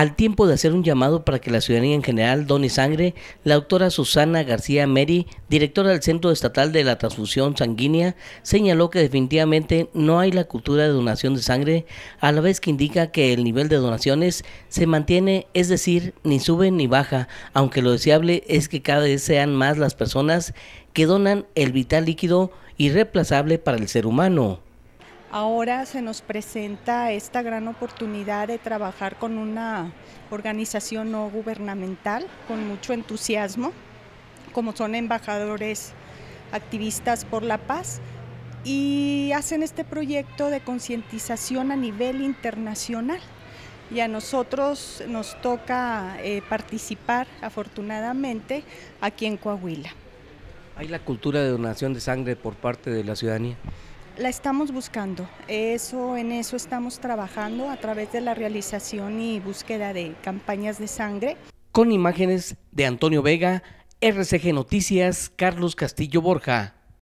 Al tiempo de hacer un llamado para que la ciudadanía en general done sangre, la doctora Susana García Meri, directora del Centro Estatal de la Transfusión Sanguínea, señaló que definitivamente no hay la cultura de donación de sangre, a la vez que indica que el nivel de donaciones se mantiene, es decir, ni sube ni baja, aunque lo deseable es que cada vez sean más las personas que donan el vital líquido irreemplazable para el ser humano. Ahora se nos presenta esta gran oportunidad de trabajar con una organización no gubernamental con mucho entusiasmo, como son embajadores activistas por la paz y hacen este proyecto de concientización a nivel internacional. Y a nosotros nos toca eh, participar, afortunadamente, aquí en Coahuila. ¿Hay la cultura de donación de sangre por parte de la ciudadanía? La estamos buscando, eso en eso estamos trabajando a través de la realización y búsqueda de campañas de sangre. Con imágenes de Antonio Vega, RCG Noticias, Carlos Castillo Borja.